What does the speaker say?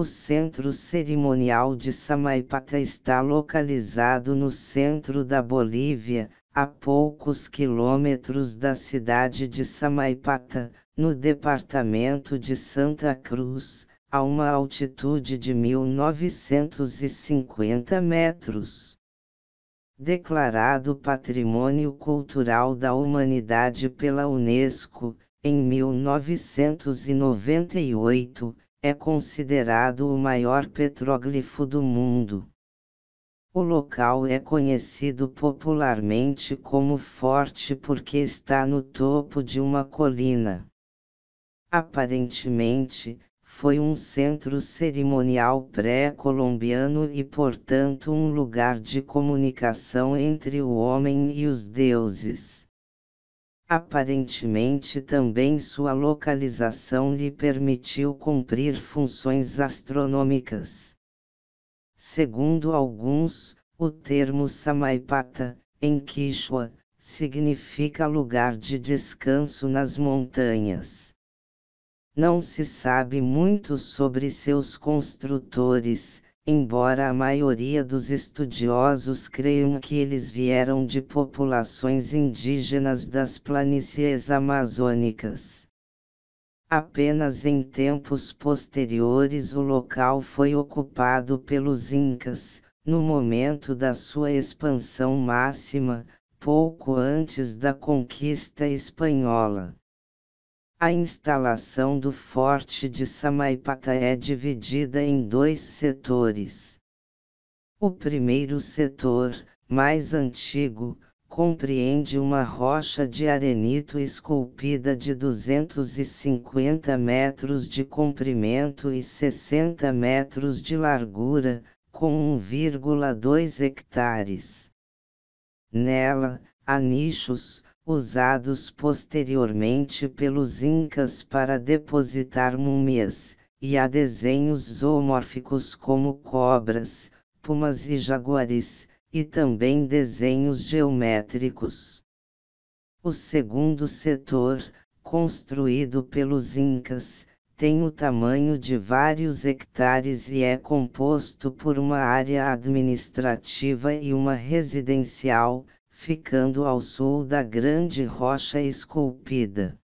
O centro cerimonial de Samaipata está localizado no centro da Bolívia, a poucos quilômetros da cidade de Samaipata, no departamento de Santa Cruz, a uma altitude de 1950 metros. Declarado Patrimônio Cultural da Humanidade pela Unesco, em 1998, é considerado o maior petróglifo do mundo. O local é conhecido popularmente como Forte porque está no topo de uma colina. Aparentemente, foi um centro cerimonial pré-colombiano e, portanto, um lugar de comunicação entre o homem e os deuses. Aparentemente também sua localização lhe permitiu cumprir funções astronômicas. Segundo alguns, o termo Samaipata, em Quichua, significa lugar de descanso nas montanhas. Não se sabe muito sobre seus construtores, embora a maioria dos estudiosos creiam que eles vieram de populações indígenas das planícies amazônicas. Apenas em tempos posteriores o local foi ocupado pelos Incas, no momento da sua expansão máxima, pouco antes da conquista espanhola. A instalação do Forte de Samaipata é dividida em dois setores. O primeiro setor, mais antigo, compreende uma rocha de arenito esculpida de 250 metros de comprimento e 60 metros de largura, com 1,2 hectares. Nela, há nichos, usados posteriormente pelos incas para depositar múmias, e há desenhos zoomórficos como cobras, pumas e jaguares, e também desenhos geométricos. O segundo setor, construído pelos incas, tem o tamanho de vários hectares e é composto por uma área administrativa e uma residencial, ficando ao sul da grande rocha esculpida.